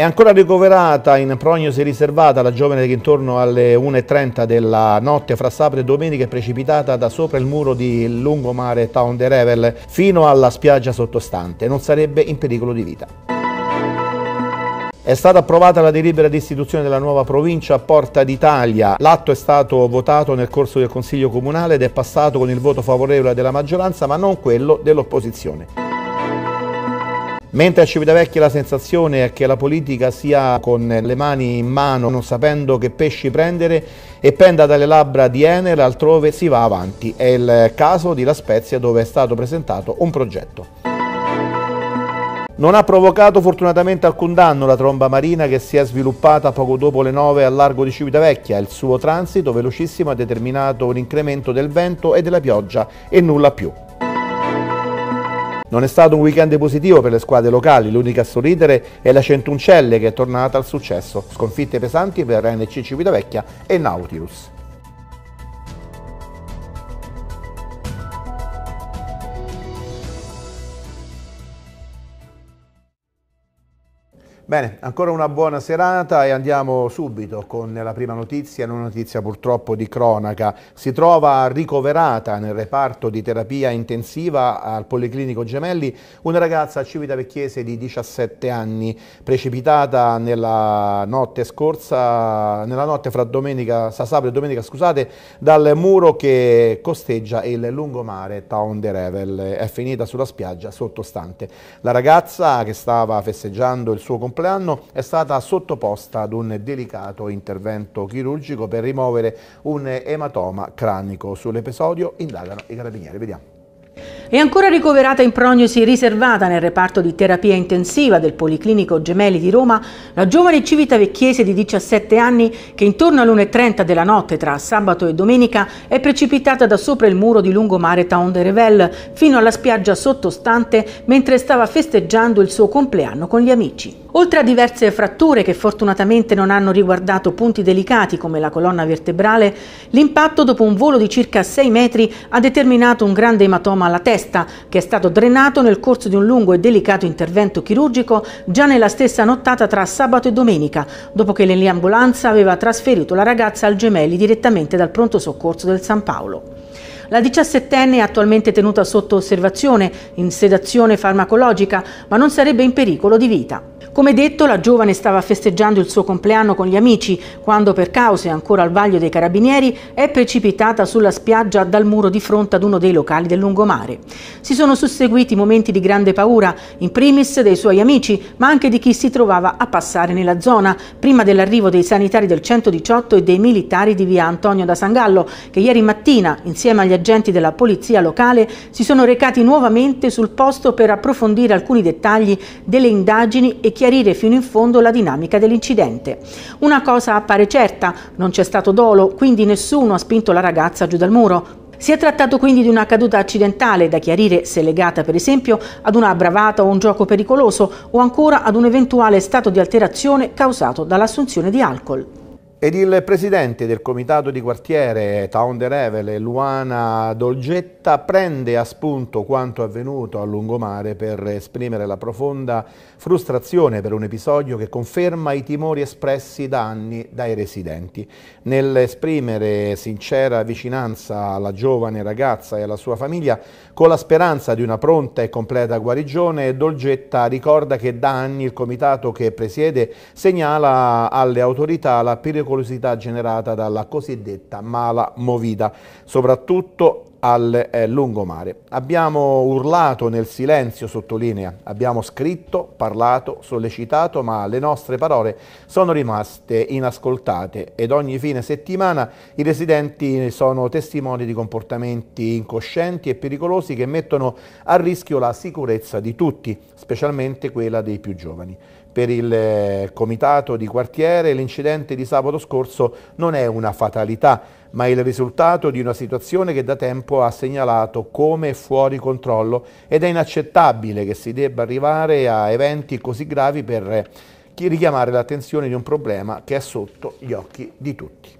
È ancora ricoverata in prognosi riservata la giovane che intorno alle 1.30 della notte fra sabato e domenica è precipitata da sopra il muro di lungomare Town de Revel fino alla spiaggia sottostante. Non sarebbe in pericolo di vita. È stata approvata la delibera di istituzione della nuova provincia Porta d'Italia. L'atto è stato votato nel corso del Consiglio Comunale ed è passato con il voto favorevole della maggioranza, ma non quello dell'opposizione. Mentre a Civitavecchia la sensazione è che la politica sia con le mani in mano, non sapendo che pesci prendere e penda dalle labbra di Enel, altrove si va avanti. È il caso di La Spezia dove è stato presentato un progetto. Non ha provocato fortunatamente alcun danno la tromba marina che si è sviluppata poco dopo le 9 al largo di Civitavecchia. Il suo transito velocissimo ha determinato un incremento del vento e della pioggia e nulla più. Non è stato un weekend positivo per le squadre locali, l'unica a sorridere è la Centuncelle che è tornata al successo, sconfitte pesanti per NC Civitavecchia e Nautilus. Bene, ancora una buona serata e andiamo subito con la prima notizia, una notizia purtroppo di cronaca. Si trova ricoverata nel reparto di terapia intensiva al Policlinico Gemelli una ragazza a civitavecchiese di 17 anni, precipitata nella notte scorsa, nella notte fra domenica, sabato e domenica, scusate, dal muro che costeggia il lungomare Town de Revel. È finita sulla spiaggia sottostante. La ragazza che stava festeggiando il suo compleanno compleanno è stata sottoposta ad un delicato intervento chirurgico per rimuovere un ematoma cranico. Sull'episodio indagano i carabinieri. Vediamo. È ancora ricoverata in prognosi riservata nel reparto di terapia intensiva del Policlinico Gemelli di Roma la giovane civita vecchiese di 17 anni che intorno alle 1.30 della notte tra sabato e domenica è precipitata da sopra il muro di lungomare Town de Revel fino alla spiaggia sottostante mentre stava festeggiando il suo compleanno con gli amici. Oltre a diverse fratture che fortunatamente non hanno riguardato punti delicati come la colonna vertebrale, l'impatto dopo un volo di circa 6 metri ha determinato un grande ematoma alla testa che è stato drenato nel corso di un lungo e delicato intervento chirurgico già nella stessa nottata tra sabato e domenica, dopo che l'ambulanza aveva trasferito la ragazza al Gemelli direttamente dal pronto soccorso del San Paolo. La 17enne è attualmente tenuta sotto osservazione in sedazione farmacologica, ma non sarebbe in pericolo di vita. Come detto, la giovane stava festeggiando il suo compleanno con gli amici quando, per cause ancora al vaglio dei carabinieri, è precipitata sulla spiaggia dal muro di fronte ad uno dei locali del lungomare. Si sono susseguiti momenti di grande paura, in primis dei suoi amici, ma anche di chi si trovava a passare nella zona, prima dell'arrivo dei sanitari del 118 e dei militari di via Antonio da Sangallo, che ieri mattina, insieme agli agenti agenti della polizia locale si sono recati nuovamente sul posto per approfondire alcuni dettagli delle indagini e chiarire fino in fondo la dinamica dell'incidente. Una cosa appare certa, non c'è stato dolo, quindi nessuno ha spinto la ragazza giù dal muro, si è trattato quindi di una caduta accidentale da chiarire se legata per esempio ad una bravata o un gioco pericoloso o ancora ad un eventuale stato di alterazione causato dall'assunzione di alcol. Ed il presidente del comitato di quartiere Town de Revele, Luana Dolgetta, prende a spunto quanto avvenuto a lungomare per esprimere la profonda frustrazione per un episodio che conferma i timori espressi da anni dai residenti. Nell'esprimere sincera vicinanza alla giovane ragazza e alla sua famiglia, con la speranza di una pronta e completa guarigione, Dolgetta ricorda che da anni il comitato che presiede segnala alle autorità la pericolosità pericolosità generata dalla cosiddetta mala movida, soprattutto al eh, lungomare. Abbiamo urlato nel silenzio, sottolinea, abbiamo scritto, parlato, sollecitato, ma le nostre parole sono rimaste inascoltate ed ogni fine settimana i residenti sono testimoni di comportamenti incoscienti e pericolosi che mettono a rischio la sicurezza di tutti, specialmente quella dei più giovani per il eh, comitato di quartiere l'incidente di sabato scorso non è una fatalità, ma il risultato di una situazione che da tempo ha segnalato come fuori controllo ed è inaccettabile che si debba arrivare a eventi così gravi per eh, richiamare l'attenzione di un problema che è sotto gli occhi di tutti.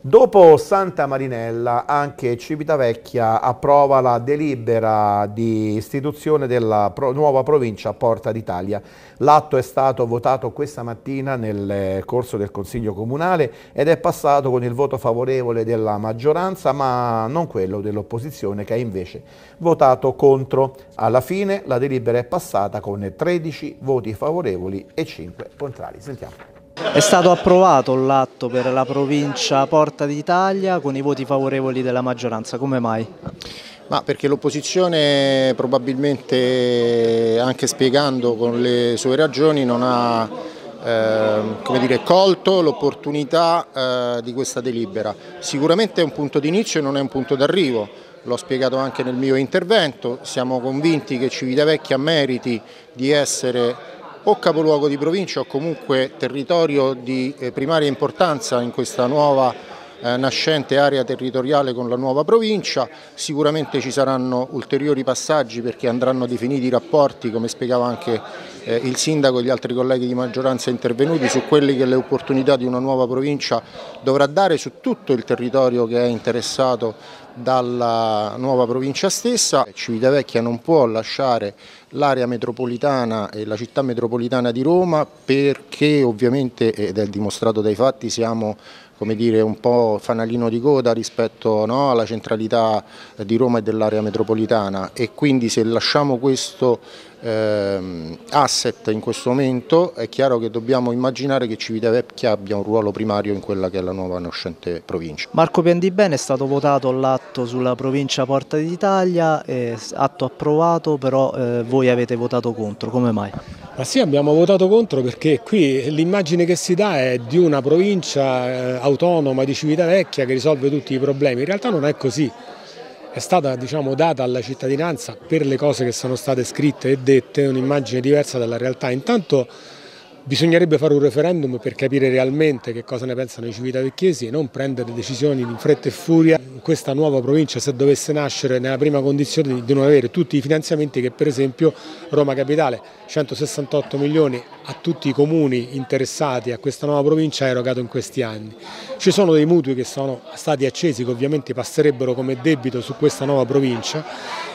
Dopo Santa Marinella, anche Civitavecchia approva la delibera di istituzione della pro nuova provincia Porta d'Italia. L'atto è stato votato questa mattina nel corso del Consiglio Comunale ed è passato con il voto favorevole della maggioranza, ma non quello dell'opposizione che ha invece votato contro. Alla fine la delibera è passata con 13 voti favorevoli e 5 contrari. Sentiamo. È stato approvato l'atto per la provincia Porta d'Italia con i voti favorevoli della maggioranza, come mai? Ma perché l'opposizione probabilmente, anche spiegando con le sue ragioni, non ha eh, dire, colto l'opportunità eh, di questa delibera. Sicuramente è un punto d'inizio e non è un punto d'arrivo, l'ho spiegato anche nel mio intervento, siamo convinti che Civitavecchia meriti di essere o capoluogo di provincia o comunque territorio di eh, primaria importanza in questa nuova eh, nascente area territoriale con la nuova provincia, sicuramente ci saranno ulteriori passaggi perché andranno definiti i rapporti, come spiegava anche eh, il sindaco e gli altri colleghi di maggioranza intervenuti, su quelle che le opportunità di una nuova provincia dovrà dare su tutto il territorio che è interessato dalla nuova provincia stessa. Civitavecchia non può lasciare l'area metropolitana e la città metropolitana di Roma perché ovviamente, ed è dimostrato dai fatti, siamo come dire, un po' fanalino di coda rispetto no, alla centralità di Roma e dell'area metropolitana e quindi se lasciamo questo Ehm, asset in questo momento, è chiaro che dobbiamo immaginare che Civitavecchia abbia un ruolo primario in quella che è la nuova nascente provincia. Marco Piandibene è stato votato l'atto sulla provincia Porta d'Italia, atto approvato, però eh, voi avete votato contro, come mai? Ma sì, abbiamo votato contro perché qui l'immagine che si dà è di una provincia eh, autonoma di Civitavecchia che risolve tutti i problemi, in realtà non è così è stata diciamo, data alla cittadinanza per le cose che sono state scritte e dette un'immagine diversa dalla realtà. Intanto Bisognerebbe fare un referendum per capire realmente che cosa ne pensano i vecchiesi e non prendere decisioni in fretta e furia. Questa nuova provincia, se dovesse nascere, nella prima condizione di non avere tutti i finanziamenti che per esempio Roma Capitale, 168 milioni a tutti i comuni interessati a questa nuova provincia ha erogato in questi anni. Ci sono dei mutui che sono stati accesi, che ovviamente passerebbero come debito su questa nuova provincia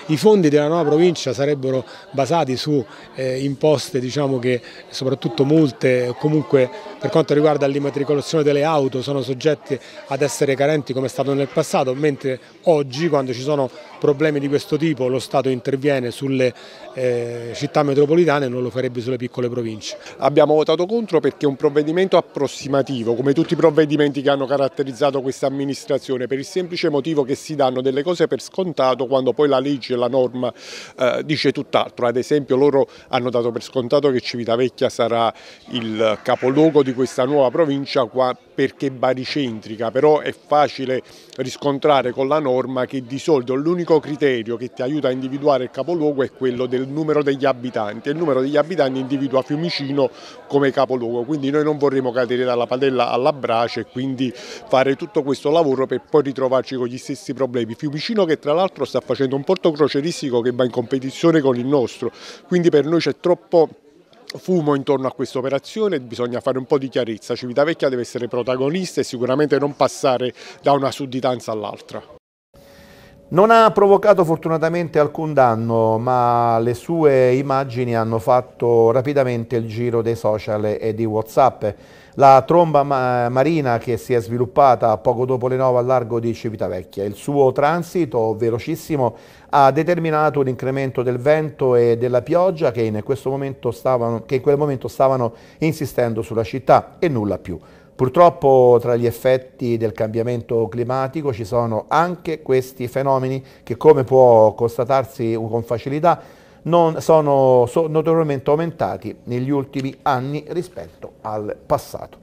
i fondi della nuova provincia sarebbero basati su eh, imposte diciamo che soprattutto multe comunque per quanto riguarda l'immatricolazione delle auto sono soggette ad essere carenti come è stato nel passato, mentre oggi quando ci sono problemi di questo tipo lo Stato interviene sulle eh, città metropolitane e non lo farebbe sulle piccole province. Abbiamo votato contro perché è un provvedimento approssimativo, come tutti i provvedimenti che hanno caratterizzato questa amministrazione, per il semplice motivo che si danno delle cose per scontato quando poi la legge invece la norma eh, dice tutt'altro, ad esempio loro hanno dato per scontato che Civitavecchia sarà il capoluogo di questa nuova provincia qua perché baricentrica, però è facile riscontrare con la norma che di solito l'unico criterio che ti aiuta a individuare il capoluogo è quello del numero degli abitanti e il numero degli abitanti individua Fiumicino come capoluogo, quindi noi non vorremmo cadere dalla padella alla brace e quindi fare tutto questo lavoro per poi ritrovarci con gli stessi problemi. Fiumicino che tra l'altro sta facendo un porto croceristico che va in competizione con il nostro, quindi per noi c'è troppo fumo intorno a questa operazione, bisogna fare un po' di chiarezza, Civitavecchia deve essere protagonista e sicuramente non passare da una sudditanza all'altra. Non ha provocato fortunatamente alcun danno, ma le sue immagini hanno fatto rapidamente il giro dei social e di Whatsapp la tromba ma marina che si è sviluppata poco dopo le 9 al largo di Civitavecchia. Il suo transito velocissimo ha determinato un incremento del vento e della pioggia che in, stavano, che in quel momento stavano insistendo sulla città e nulla più. Purtroppo tra gli effetti del cambiamento climatico ci sono anche questi fenomeni che come può constatarsi con facilità non sono notevolmente aumentati negli ultimi anni rispetto al passato.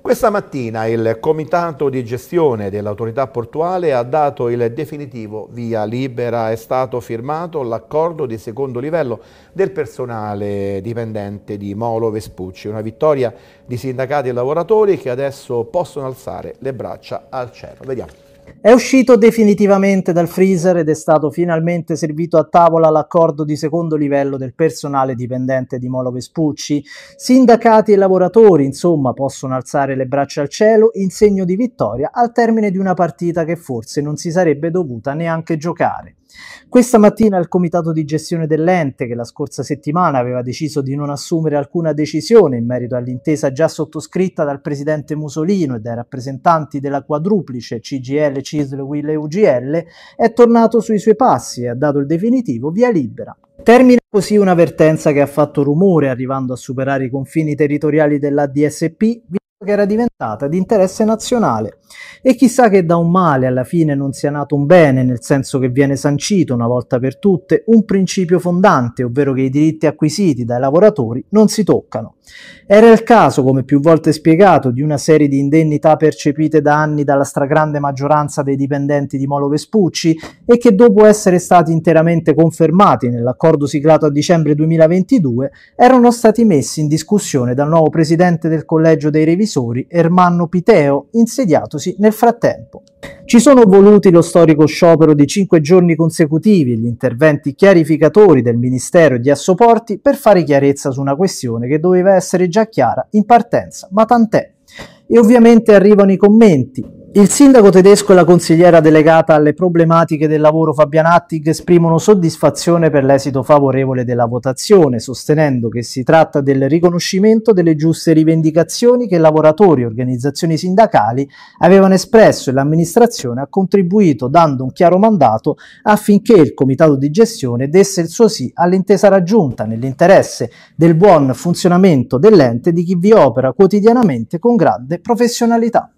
Questa mattina il comitato di gestione dell'autorità portuale ha dato il definitivo via libera, è stato firmato l'accordo di secondo livello del personale dipendente di Molo Vespucci, una vittoria di sindacati e lavoratori che adesso possono alzare le braccia al cielo. Vediamo. È uscito definitivamente dal freezer ed è stato finalmente servito a tavola l'accordo di secondo livello del personale dipendente di Molo Vespucci. Sindacati e lavoratori, insomma, possono alzare le braccia al cielo in segno di vittoria al termine di una partita che forse non si sarebbe dovuta neanche giocare. Questa mattina il comitato di gestione dell'ente, che la scorsa settimana aveva deciso di non assumere alcuna decisione in merito all'intesa già sottoscritta dal presidente Musolino e dai rappresentanti della quadruplice CGL, CISL, WIL e UGL, è tornato sui suoi passi e ha dato il definitivo via libera. Termina così una vertenza che ha fatto rumore arrivando a superare i confini territoriali della DSP che era diventata di interesse nazionale. E chissà che da un male alla fine non sia nato un bene, nel senso che viene sancito una volta per tutte un principio fondante, ovvero che i diritti acquisiti dai lavoratori non si toccano. Era il caso, come più volte spiegato, di una serie di indennità percepite da anni dalla stragrande maggioranza dei dipendenti di Molo Vespucci e che dopo essere stati interamente confermati nell'accordo siglato a dicembre 2022 erano stati messi in discussione dal nuovo presidente del Collegio dei Revisori, Ermanno Piteo, insediatosi nel frattempo. Ci sono voluti lo storico sciopero di cinque giorni consecutivi e gli interventi chiarificatori del Ministero e di Assoporti per fare chiarezza su una questione che doveva essere essere già chiara in partenza, ma tant'è. E ovviamente arrivano i commenti, il sindaco tedesco e la consigliera delegata alle problematiche del lavoro Fabian Attig esprimono soddisfazione per l'esito favorevole della votazione, sostenendo che si tratta del riconoscimento delle giuste rivendicazioni che lavoratori e organizzazioni sindacali avevano espresso e l'amministrazione ha contribuito dando un chiaro mandato affinché il comitato di gestione desse il suo sì all'intesa raggiunta nell'interesse del buon funzionamento dell'ente di chi vi opera quotidianamente con grande professionalità.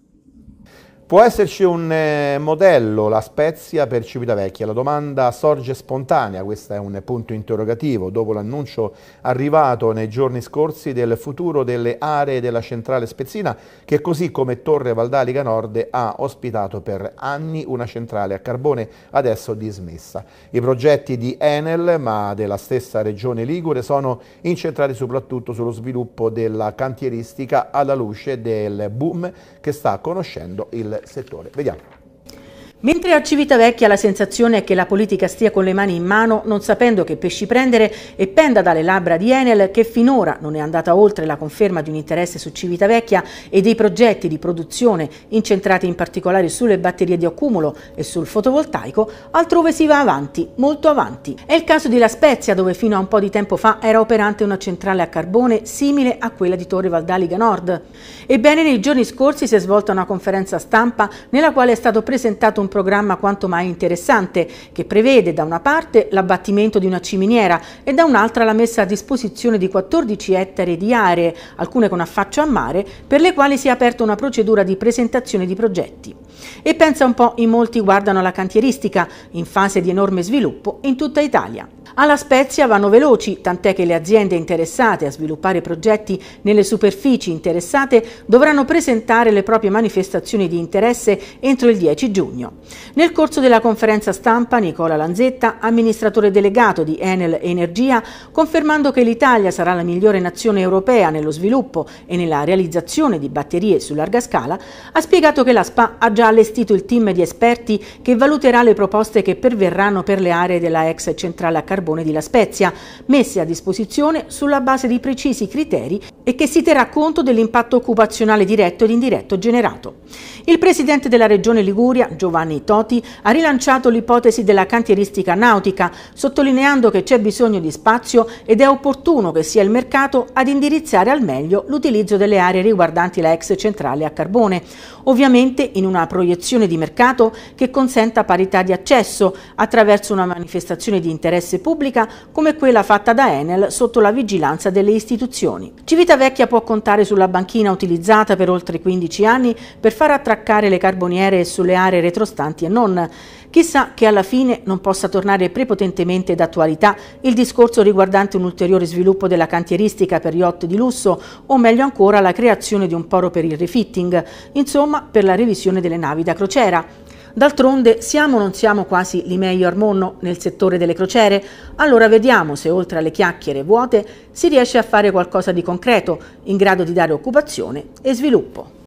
Può esserci un eh, modello, la Spezia per Civitavecchia? La domanda sorge spontanea, questo è un punto interrogativo, dopo l'annuncio arrivato nei giorni scorsi del futuro delle aree della centrale spezzina, che così come Torre Valdalica Nord ha ospitato per anni una centrale a carbone, adesso dismessa. I progetti di Enel, ma della stessa regione Ligure, sono incentrati soprattutto sullo sviluppo della cantieristica alla luce del boom che sta conoscendo il settore. Vediamo. Mentre a Civitavecchia la sensazione è che la politica stia con le mani in mano, non sapendo che pesci prendere, e penda dalle labbra di Enel che finora non è andata oltre la conferma di un interesse su Civitavecchia e dei progetti di produzione incentrati in particolare sulle batterie di accumulo e sul fotovoltaico, altrove si va avanti, molto avanti. È il caso di La Spezia, dove fino a un po' di tempo fa era operante una centrale a carbone simile a quella di Torre Valdaliga Nord. Ebbene, nei giorni scorsi si è svolta una conferenza stampa nella quale è stato presentato un programma quanto mai interessante che prevede da una parte l'abbattimento di una ciminiera e da un'altra la messa a disposizione di 14 ettari di aree, alcune con affaccio a mare, per le quali si è aperta una procedura di presentazione di progetti. E pensa un po', in molti guardano la cantieristica, in fase di enorme sviluppo in tutta Italia. Alla Spezia vanno veloci, tant'è che le aziende interessate a sviluppare progetti nelle superfici interessate dovranno presentare le proprie manifestazioni di interesse entro il 10 giugno. Nel corso della conferenza stampa Nicola Lanzetta, amministratore delegato di Enel Energia, confermando che l'Italia sarà la migliore nazione europea nello sviluppo e nella realizzazione di batterie su larga scala, ha spiegato che la SPA ha già allestito il team di esperti che valuterà le proposte che perverranno per le aree della ex centrale a carbone carbone di La Spezia, messe a disposizione sulla base di precisi criteri e che si terrà conto dell'impatto occupazionale diretto ed indiretto generato. Il presidente della Regione Liguria, Giovanni Toti, ha rilanciato l'ipotesi della cantieristica nautica, sottolineando che c'è bisogno di spazio ed è opportuno che sia il mercato ad indirizzare al meglio l'utilizzo delle aree riguardanti la ex centrale a carbone, ovviamente in una proiezione di mercato che consenta parità di accesso attraverso una manifestazione di interesse pubblico pubblica come quella fatta da Enel sotto la vigilanza delle istituzioni. Civitavecchia può contare sulla banchina utilizzata per oltre 15 anni per far attraccare le carboniere sulle aree retrostanti e non. Chissà che alla fine non possa tornare prepotentemente d'attualità il discorso riguardante un ulteriore sviluppo della cantieristica per yacht di lusso o meglio ancora la creazione di un poro per il refitting, insomma per la revisione delle navi da crociera. D'altronde siamo o non siamo quasi meglio al mondo nel settore delle crociere? Allora vediamo se oltre alle chiacchiere vuote si riesce a fare qualcosa di concreto, in grado di dare occupazione e sviluppo.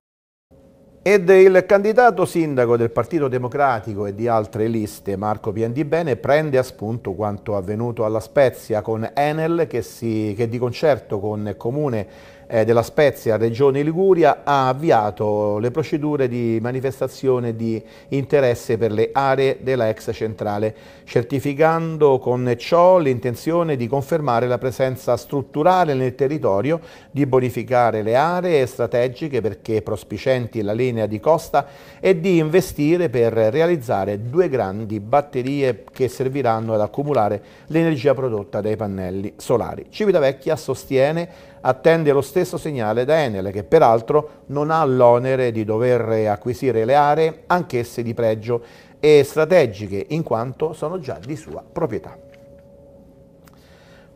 Ed il candidato sindaco del Partito Democratico e di altre liste, Marco Piendibene, prende a spunto quanto avvenuto alla Spezia con Enel che, si, che di concerto con Comune eh, della Spezia, Regione Liguria, ha avviato le procedure di manifestazione di interesse per le aree della ex centrale, certificando con ciò l'intenzione di confermare la presenza strutturale nel territorio, di bonificare le aree strategiche perché prospicenti la linea di costa e di investire per realizzare due grandi batterie che serviranno ad accumulare l'energia prodotta dai pannelli solari. Civitavecchia sostiene attende lo stesso segnale da Enel, che peraltro non ha l'onere di dover acquisire le aree, anch'esse di pregio e strategiche, in quanto sono già di sua proprietà.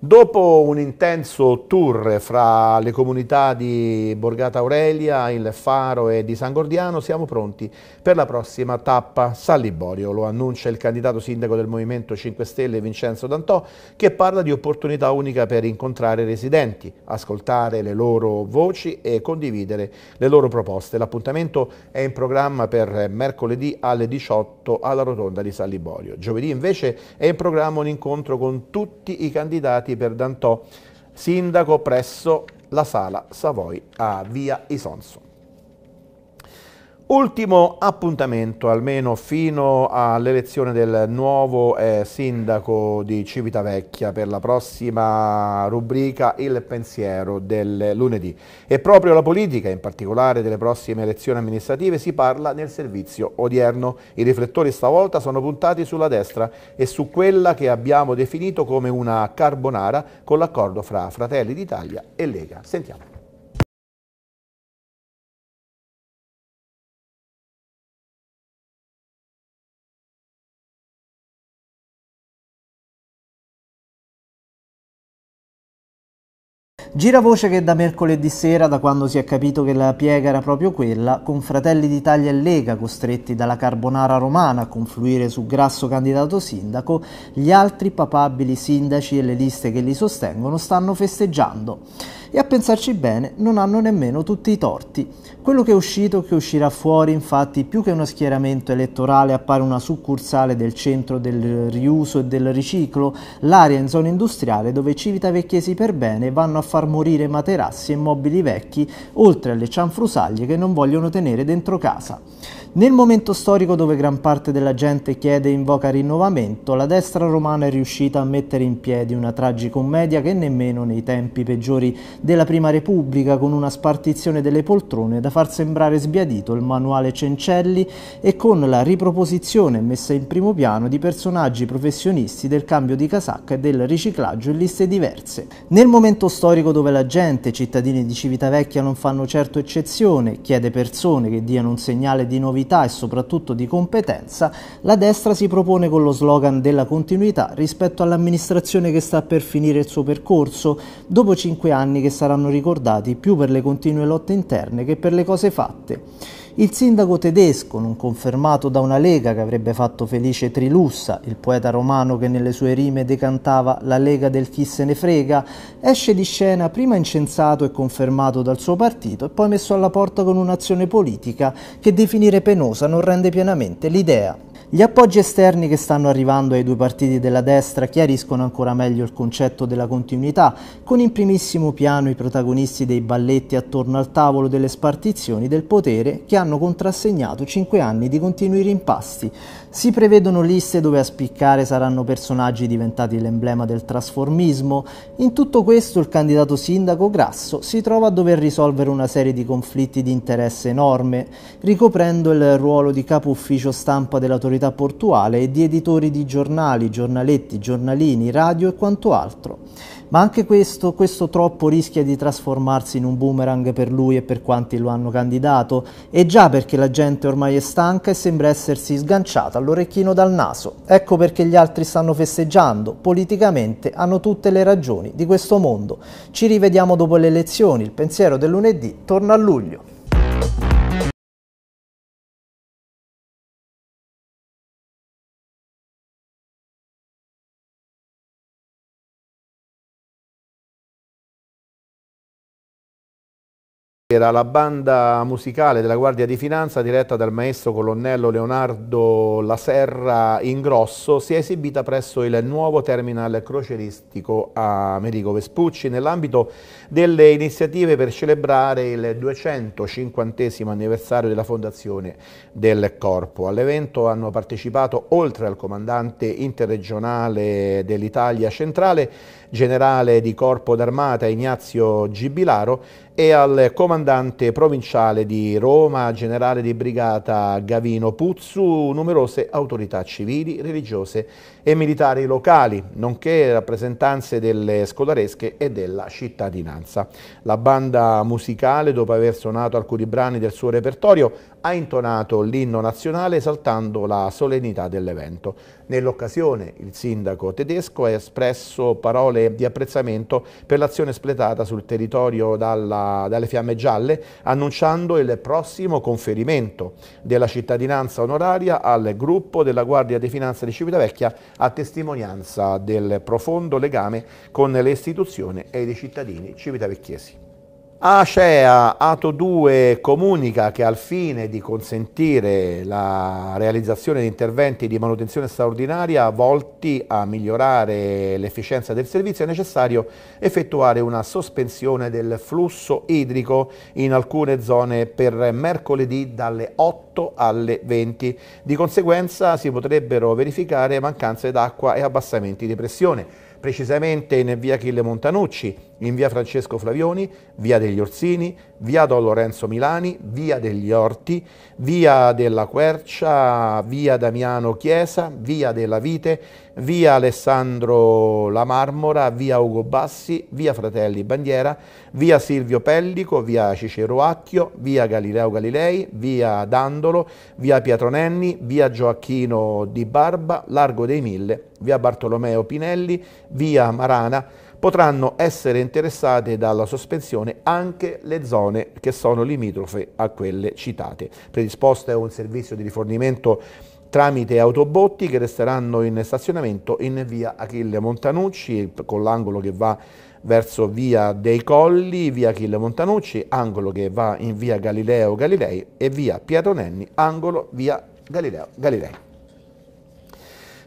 Dopo un intenso tour fra le comunità di Borgata Aurelia, Il Faro e di San Gordiano, siamo pronti per la prossima tappa San Lo annuncia il candidato sindaco del Movimento 5 Stelle Vincenzo Dantò, che parla di opportunità unica per incontrare i residenti, ascoltare le loro voci e condividere le loro proposte. L'appuntamento è in programma per mercoledì alle 18 alla rotonda di San Giovedì invece è in programma un incontro con tutti i candidati Scarti per Dantò, sindaco presso la Sala Savoy a Via Isonzo. Ultimo appuntamento, almeno fino all'elezione del nuovo eh, sindaco di Civitavecchia per la prossima rubrica Il pensiero del lunedì. E proprio la politica, in particolare delle prossime elezioni amministrative, si parla nel servizio odierno. I riflettori stavolta sono puntati sulla destra e su quella che abbiamo definito come una carbonara con l'accordo fra Fratelli d'Italia e Lega. Sentiamo. Gira voce che da mercoledì sera, da quando si è capito che la piega era proprio quella, con Fratelli d'Italia e Lega, costretti dalla carbonara romana a confluire su Grasso candidato sindaco, gli altri papabili sindaci e le liste che li sostengono stanno festeggiando e a pensarci bene non hanno nemmeno tutti i torti. Quello che è uscito, che uscirà fuori, infatti, più che uno schieramento elettorale appare una succursale del centro del riuso e del riciclo, l'area in zona industriale dove civita vecchiesi per bene vanno a far morire materassi e mobili vecchi, oltre alle cianfrusaglie che non vogliono tenere dentro casa. Nel momento storico dove gran parte della gente chiede e invoca rinnovamento, la destra romana è riuscita a mettere in piedi una tragicommedia che nemmeno nei tempi peggiori della Prima Repubblica, con una spartizione delle poltrone da far sembrare sbiadito il manuale Cencelli e con la riproposizione messa in primo piano di personaggi professionisti del cambio di casacca e del riciclaggio in liste diverse. Nel momento storico dove la gente, cittadini di Civitavecchia non fanno certo eccezione, chiede persone che diano un segnale di novità unità e soprattutto di competenza, la destra si propone con lo slogan della continuità rispetto all'amministrazione che sta per finire il suo percorso, dopo cinque anni che saranno ricordati più per le continue lotte interne che per le cose fatte. Il sindaco tedesco, non confermato da una Lega che avrebbe fatto felice Trilussa, il poeta romano che nelle sue rime decantava la Lega del chi se ne frega, esce di scena prima incensato e confermato dal suo partito e poi messo alla porta con un'azione politica che definire penosa non rende pienamente l'idea. Gli appoggi esterni che stanno arrivando ai due partiti della destra chiariscono ancora meglio il concetto della continuità, con in primissimo piano i protagonisti dei balletti attorno al tavolo delle spartizioni del potere che hanno hanno contrassegnato 5 anni di continui rimpasti. Si prevedono liste dove a spiccare saranno personaggi diventati l'emblema del trasformismo. In tutto questo il candidato sindaco Grasso si trova a dover risolvere una serie di conflitti di interesse enorme, ricoprendo il ruolo di capo ufficio stampa dell'autorità portuale e di editori di giornali, giornaletti, giornalini, radio e quanto altro ma anche questo, questo, troppo rischia di trasformarsi in un boomerang per lui e per quanti lo hanno candidato, e già perché la gente ormai è stanca e sembra essersi sganciata all'orecchino dal naso. Ecco perché gli altri stanno festeggiando, politicamente hanno tutte le ragioni di questo mondo. Ci rivediamo dopo le elezioni, il pensiero del lunedì torna a luglio. sera la banda musicale della Guardia di Finanza diretta dal maestro colonnello Leonardo La Serra Ingrosso si è esibita presso il nuovo terminal croceristico a Merigo Vespucci nell'ambito delle iniziative per celebrare il 250 anniversario della fondazione del corpo. All'evento hanno partecipato oltre al comandante interregionale dell'Italia centrale, generale di corpo d'armata Ignazio Gibilaro, e al comandante provinciale di Roma, generale di brigata Gavino Puzzu, numerose autorità civili, religiose e militari locali, nonché rappresentanze delle scolaresche e della cittadinanza. La banda musicale, dopo aver suonato alcuni brani del suo repertorio, ha intonato l'inno nazionale esaltando la solennità dell'evento. Nell'occasione il sindaco tedesco ha espresso parole di apprezzamento per l'azione espletata sul territorio dalla, dalle fiamme gialle, annunciando il prossimo conferimento della cittadinanza onoraria al gruppo della Guardia di Finanza di Civitavecchia a testimonianza del profondo legame con le istituzioni e i cittadini civitavecchiesi. ACEA Ato 2 comunica che al fine di consentire la realizzazione di interventi di manutenzione straordinaria volti a migliorare l'efficienza del servizio è necessario effettuare una sospensione del flusso idrico in alcune zone per mercoledì dalle 8 alle 20. Di conseguenza si potrebbero verificare mancanze d'acqua e abbassamenti di pressione precisamente in via Chille Montanucci in via Francesco Flavioni, via degli Orsini, via Don Lorenzo Milani, via degli Orti, via della Quercia, via Damiano Chiesa, via della Vite, via Alessandro La Marmora, via Ugo Bassi, via Fratelli Bandiera, via Silvio Pellico, via Cicero Acchio, via Galileo Galilei, via Dandolo, via Pietronenni, via Gioacchino di Barba, Largo dei Mille, via Bartolomeo Pinelli, via Marana, potranno essere interessate dalla sospensione anche le zone che sono limitrofe a quelle citate. Predisposto è un servizio di rifornimento tramite autobotti che resteranno in stazionamento in via Achille Montanucci con l'angolo che va verso via dei Colli, via Achille Montanucci, angolo che va in via Galileo Galilei e via Pietro Nenni, angolo via Galileo Galilei.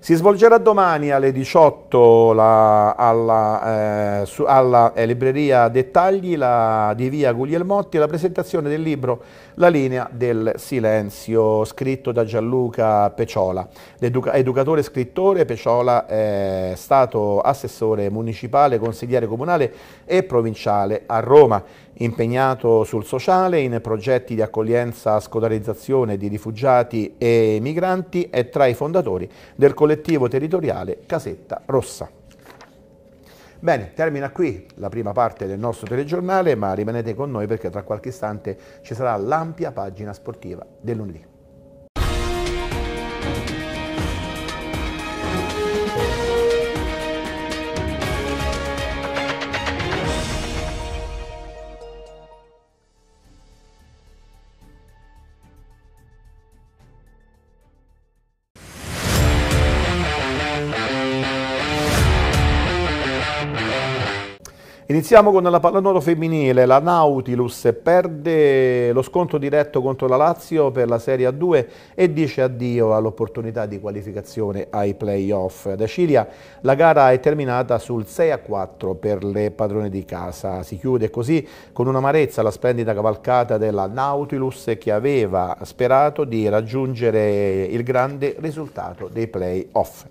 Si svolgerà domani alle 18 la, alla, eh, su, alla eh, libreria Dettagli la, di via Guglielmotti la presentazione del libro La linea del silenzio, scritto da Gianluca Peciola. L'educatore educa, e scrittore Peciola è stato assessore municipale, consigliere comunale e provinciale a Roma impegnato sul sociale, in progetti di accoglienza, scolarizzazione di rifugiati e migranti e tra i fondatori del collettivo territoriale Casetta Rossa. Bene, termina qui la prima parte del nostro telegiornale, ma rimanete con noi perché tra qualche istante ci sarà l'ampia pagina sportiva del lunedì. Iniziamo con la pallanuoto femminile, la Nautilus perde lo scontro diretto contro la Lazio per la Serie A2 e dice addio all'opportunità di qualificazione ai playoff. Da Cilia la gara è terminata sul 6 a 4 per le padrone di casa, si chiude così con un'amarezza la splendida cavalcata della Nautilus che aveva sperato di raggiungere il grande risultato dei playoff.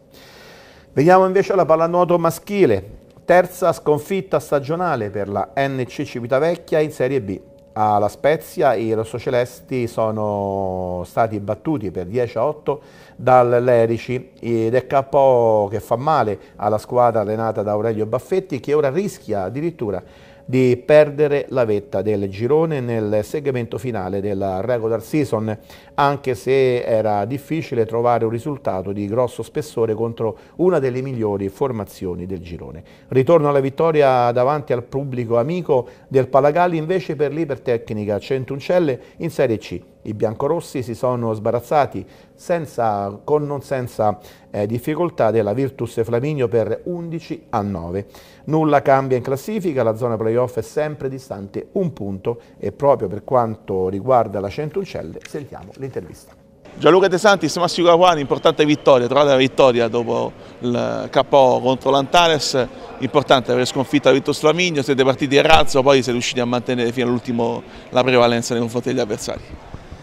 Veniamo invece alla pallanuoto maschile, Terza sconfitta stagionale per la NC Civitavecchia in Serie B. Alla Spezia i rossocelesti sono stati battuti per 10 a 8 dall'Erici ed è KO che fa male alla squadra allenata da Aurelio Baffetti che ora rischia addirittura di perdere la vetta del girone nel segmento finale della regular season anche se era difficile trovare un risultato di grosso spessore contro una delle migliori formazioni del girone. Ritorno alla vittoria davanti al pubblico amico del Palagalli invece per l'Ipertecnica Centuncelle in Serie C. I biancorossi si sono sbarazzati senza, con non senza eh, difficoltà della Virtus Flaminio per 11 a 9. Nulla cambia in classifica, la zona playoff è sempre distante un punto e proprio per quanto riguarda la Centuncelle sentiamo l'intervento l'intervista. Gianluca De Santis, Massimo Capuani, importante vittoria, trovate la vittoria dopo il KO contro l'Antares, importante aver sconfitto la Virtus Flamigno, siete partiti a razzo, poi siete riusciti a mantenere fino all'ultimo la prevalenza nei confronti degli avversari.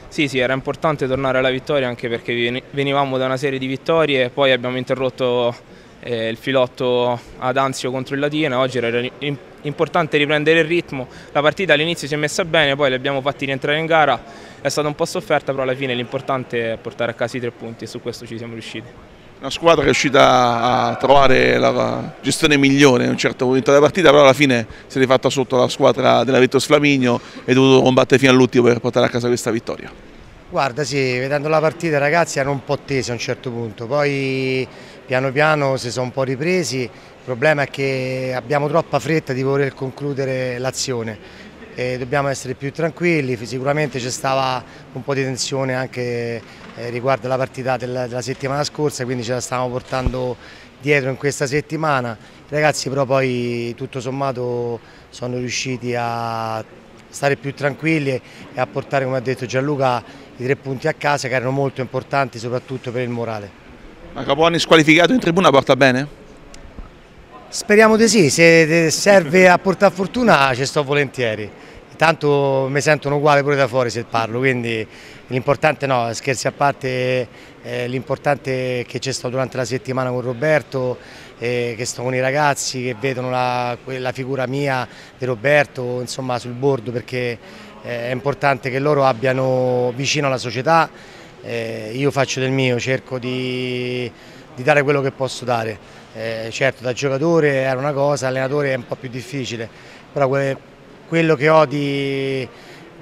Sì, sì, era importante tornare alla vittoria anche perché venivamo da una serie di vittorie e poi abbiamo interrotto eh, il filotto ad Anzio contro il Latina, oggi era importante riprendere il ritmo, la partita all'inizio si è messa bene, poi li abbiamo fatti rientrare in gara, è stata un po' sofferta, però alla fine l'importante è portare a casa i tre punti e su questo ci siamo riusciti una squadra è riuscita a trovare la gestione migliore in un certo momento della partita, però alla fine si è rifatta sotto la squadra della Vittos Flaminio e dovuto combattere fino all'ultimo per portare a casa questa vittoria. Guarda sì, vedendo la partita ragazzi erano un po' tesa a un certo punto, poi piano piano si sono un po' ripresi, il problema è che abbiamo troppa fretta di voler concludere l'azione dobbiamo essere più tranquilli, sicuramente c'è stata un po' di tensione anche eh, riguardo alla partita della, settimana scorsa, quindi ce la stavamo portando dietro in questa settimana. I ragazzi però poi tutto sommato sono riusciti a stare più tranquilli e a portare, come ha detto Gianluca, i tre punti a casa che erano molto importanti soprattutto per il morale. Ma Caponi squalificato in tribuna porta bene? Speriamo di sì, se serve a portare fortuna ci sto volentieri. Tanto mi sentono uguale pure da fuori se parlo, quindi l'importante no, scherzi a parte, eh, l'importante che c'è stato durante la settimana con Roberto, eh, che sto con i ragazzi, che vedono la, la figura mia di Roberto insomma, sul bordo perché eh, è importante che loro abbiano vicino alla società eh, io faccio del mio, cerco di, di dare quello che posso dare. Eh, certo da giocatore era una cosa, allenatore è un po' più difficile, però que quello che ho di,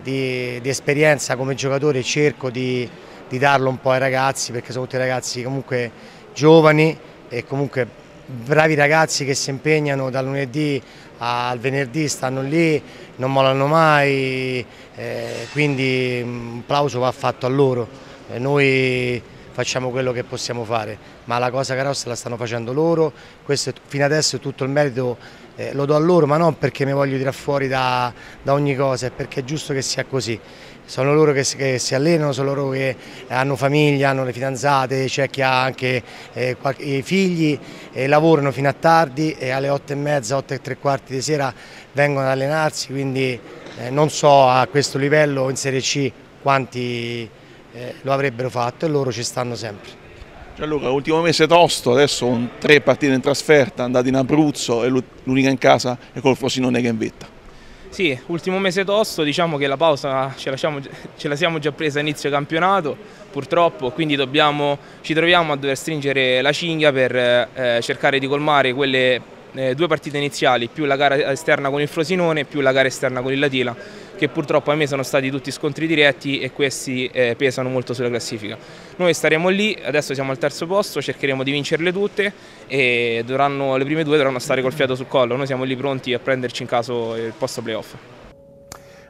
di, di, esperienza come giocatore cerco di, di darlo un po' ai ragazzi perché sono tutti ragazzi comunque giovani e comunque bravi ragazzi che si impegnano dal lunedì al venerdì, stanno lì, non mollano mai, eh, quindi mm, un applauso va fatto a loro noi facciamo quello che possiamo fare, ma la cosa grossa la stanno facendo loro, questo è, fino adesso tutto il merito eh, lo do a loro, ma non perché mi voglio tirare fuori da, da ogni cosa, è perché è giusto che sia così. Sono loro che, che si, allenano, sono loro che hanno famiglia, hanno le fidanzate, c'è chi ha anche eh, i figli, e lavorano fino a tardi e alle 8 e mezza, 8 e tre quarti di sera vengono ad allenarsi, quindi eh, non so a questo livello in Serie C quanti eh, lo avrebbero fatto e loro ci stanno sempre. Gianluca, ultimo mese tosto, adesso con tre partite in trasferta, andate in Abruzzo e l'unica in casa è col Frosinone che è in vetta. Sì, ultimo mese tosto, diciamo che la pausa ce la, siamo, ce la siamo già presa a inizio campionato, purtroppo, quindi dobbiamo, ci troviamo a dover stringere la cinghia per eh, cercare di colmare quelle eh, due partite iniziali, più la gara esterna con il Frosinone, più la gara esterna con il Latila che purtroppo a me sono stati tutti scontri diretti e questi eh, pesano molto sulla classifica. Noi staremo lì, adesso siamo al terzo posto, cercheremo di vincerle tutte e dovranno, le prime due dovranno stare col fiato sul collo, noi siamo lì pronti a prenderci in caso il posto playoff.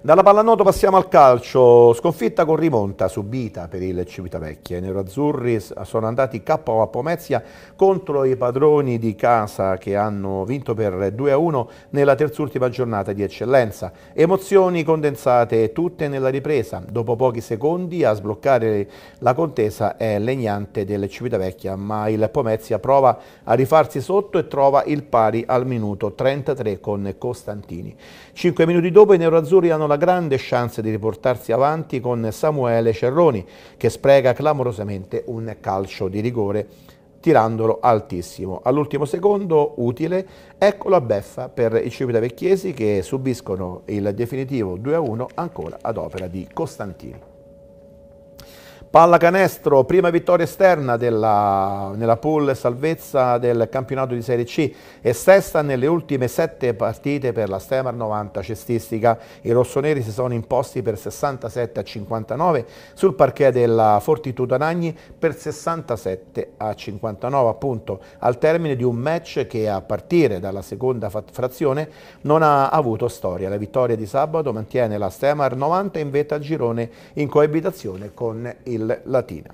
Dalla pallanuoto passiamo al calcio, sconfitta con rimonta subita per il Civitavecchia. I neroazzurri sono andati KO a Pomezia contro i padroni di casa che hanno vinto per 2-1 nella terz'ultima giornata di eccellenza. Emozioni condensate tutte nella ripresa. Dopo pochi secondi a sbloccare la contesa è legnante del Civitavecchia, ma il Pomezia prova a rifarsi sotto e trova il pari al minuto 33 con Costantini. Cinque minuti dopo i neroazzurri hanno la una grande chance di riportarsi avanti con Samuele Cerroni che spreca clamorosamente un calcio di rigore tirandolo altissimo. All'ultimo secondo, utile, ecco la beffa per i Civita Vecchiesi che subiscono il definitivo 2-1 ancora ad opera di Costantini. Pallacanestro, prima vittoria esterna della, nella pool salvezza del campionato di Serie C e sesta nelle ultime sette partite per la Stemar 90 cestistica. I rossoneri si sono imposti per 67 a 59 sul parquet della Fortitudo Anagni per 67 a 59 appunto al termine di un match che a partire dalla seconda frazione non ha avuto storia. La vittoria di sabato mantiene la Stemar 90 in vetta al girone in coabitazione con il sorelle latine.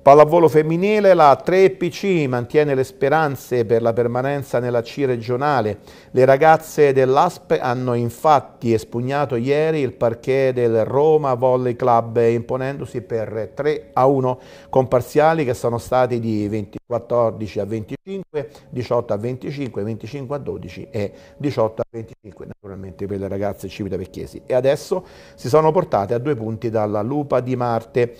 Pallavolo femminile, la 3PC mantiene le speranze per la permanenza nella C regionale. Le ragazze dell'ASP hanno infatti espugnato ieri il parquet del Roma Volley Club imponendosi per 3 a 1 con parziali che sono stati di 20, 14 a 25, 18 a 25, 25 a 12 e 18 a 25 naturalmente per le ragazze civitavecchiesi. E adesso si sono portate a due punti dalla Lupa di Marte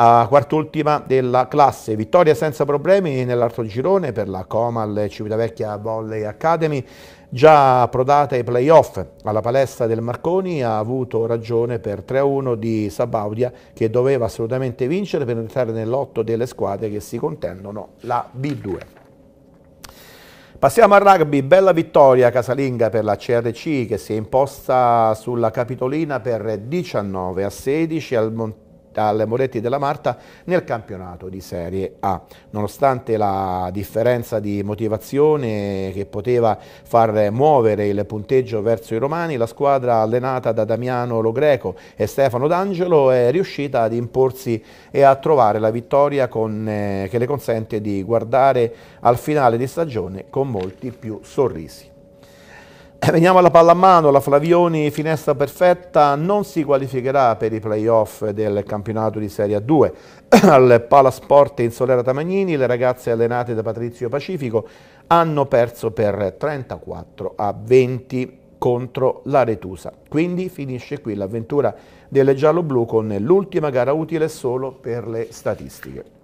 a ultima della classe. Vittoria senza problemi nell'altro girone per la Comal Civitavecchia Volley Academy, già approdata ai playoff. Alla palestra del Marconi ha avuto ragione per 3-1 di Sabaudia che doveva assolutamente vincere per entrare nell'otto delle squadre che si contendono la B2. Passiamo al rugby, bella vittoria casalinga per la CRC che si è imposta sulla Capitolina per 19 a 16 al Monte dal Moretti della Marta nel campionato di Serie A. Nonostante la differenza di motivazione che poteva far muovere il punteggio verso i romani, la squadra allenata da Damiano Logreco e Stefano D'Angelo è riuscita ad imporsi e a trovare la vittoria con, eh, che le consente di guardare al finale di stagione con molti più sorrisi. Eh, veniamo alla palla a mano, la Flavioni finestra perfetta non si qualificherà per i playoff del campionato di Serie A2. Al Palasport in Solera Tamagnini le ragazze allenate da Patrizio Pacifico hanno perso per 34 a 20 contro la Retusa. Quindi finisce qui l'avventura delle giallo-blu con l'ultima gara utile solo per le statistiche.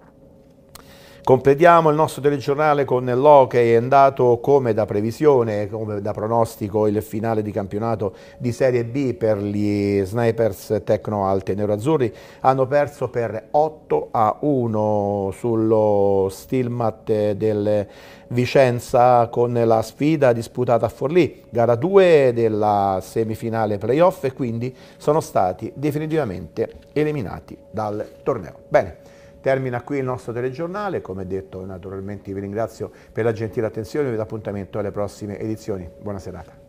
Completiamo il nostro telegiornale con l'Hockey, è andato come da previsione, come da pronostico il finale di campionato di Serie B per gli Snipers Tecno Alte Neroazzurri, hanno perso per 8 a 1 sullo Stilmat del Vicenza con la sfida disputata a Forlì, gara 2 della semifinale playoff e quindi sono stati definitivamente eliminati dal torneo. Bene. Termina qui il nostro telegiornale, come detto naturalmente vi ringrazio per la gentile attenzione e vi do appuntamento alle prossime edizioni. Buona serata.